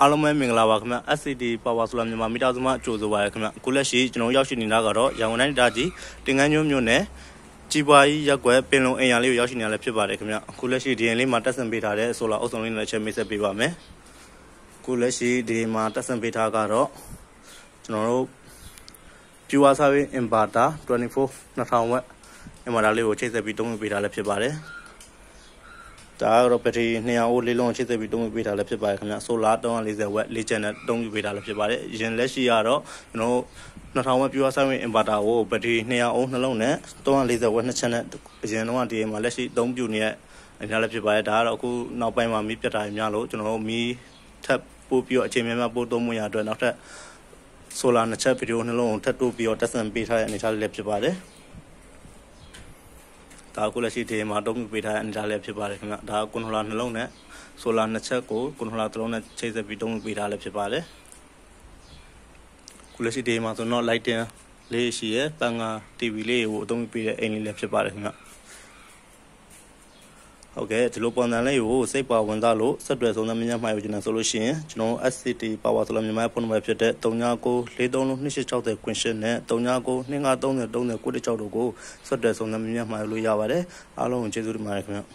အားလုံးပဲမင်္ဂလာပါခင်ဗျ SCD Power Solar မြန်မာမိသားစုမှအကျိုးဆိုပါရခင်ဗျအခုလက်ရှိကျွန်တော်ရောက်ရှိနေတာကတော့ရန်ကုန်တိုင်းဒေသကြီးတင်ကန်းကျွန်းမြို့နယ်ကြည်ပွားကြီးရက်ွက်ပင်လုံအင်ယာလေးကိုရောက်ရှိနေရလဲဖြစ်ပါတယ်ခင်ဗျအခုလက်ရှိဒီရင်လေးမှာတက်ဆင်ပေးထားတဲ့ Solar အုပ်စုံလေးနဲ့ချက်မိတ်ဆက်ပေးပါမယ်အခုလက်ရှိဒီမှာတက်ဆင်ပေးထားကတော့ကျွန်တော်တို့ Pure Saving Inverter 24 2000W inverter လေးကိုချိန်ဆက်ပြီးသုံးပေးထားလဲဖြစ်ပါတယ်ဒါကတော့ဘက်ထရီ200အိုးလေးလုံး80ပြီးတုံးပြပေးထားလည်းဖြစ်ပါတယ်ခင်ဗျာဆိုလာ340ဝက်လေးချန်နဲ့တုံးပြပေးထားလည်းဖြစ်ပါတယ်ရင်လက်ရှိကတော့ကျွန်တော်2000ဝက် pure size inverter ကိုဘက်ထရီ200အိုးနှလုံးနဲ့340ဝက်နှစ်ချန်နဲ့အရင်တော့ဒီမှာလက်ရှိအသုံးပြုနေတဲ့အများလည်းဖြစ်ပါတယ်ဒါကတော့အခုနောက်ပိုင်းမှာမီးပြတ်တာများလို့ကျွန်တော်တို့မီးထပ်ပို့ပြီးတော့အချိန်များများပို့သုံးမှုရအတွက်နောက်ထပ်ဆိုလာနှစ်ချက်ဗီဒီယိုနှလုံးကိုထပ်တိုးပြီးတော့တက်ဆန်ပေးထားတဲ့အနေအထားလေးလည်းဖြစ်ပါတယ်ဒါကိုလက်ရှိဒီမှာတုံးပြပေးထားတဲ့အနေအထားလည်းဖြစ်ပါတယ်ခင်ဗျဒါကွန်ထရိုလာနှလုံးနဲ့ဆိုလာနှစ်ချက်ကိုကွန်ထရိုလာတစ်လုံးနဲ့ချိတ်ဆက်ပြီးတုံးပြပေးထားလည်းဖြစ်ပါတယ်ကိုလက်ရှိဒီမှာဆိုတော့ lighting လေးရှိရယ်ပန်ငါ TV လေးကိုအသုံးပြပေးတဲ့အိမ်လေးလည်းဖြစ်ပါတယ်ခင်ဗျဟုတ်ကဲ့ဒီလိုပုံစံလေးကိုစိတ်ပါဝင်သားလို့ဆက်တွယ်ဆုံးသမ်းမြန်မှိုင်ကိုကျွန်တော်ဆိုလို့ရှိရင်ကျွန်တော် SCT Power ဆိုတဲ့မြန်မာဖုန်းနံပါတ်ဖြစ်တဲ့39436260ကွင်းရှင်းနဲ့3992530996တို့ကိုဆက်တွယ်ဆုံးသမ်းမြန်မှိုင်လို့ရပါတယ်အားလုံးကိုကျေးဇူးတင်ပါတယ်ခင်ဗျာ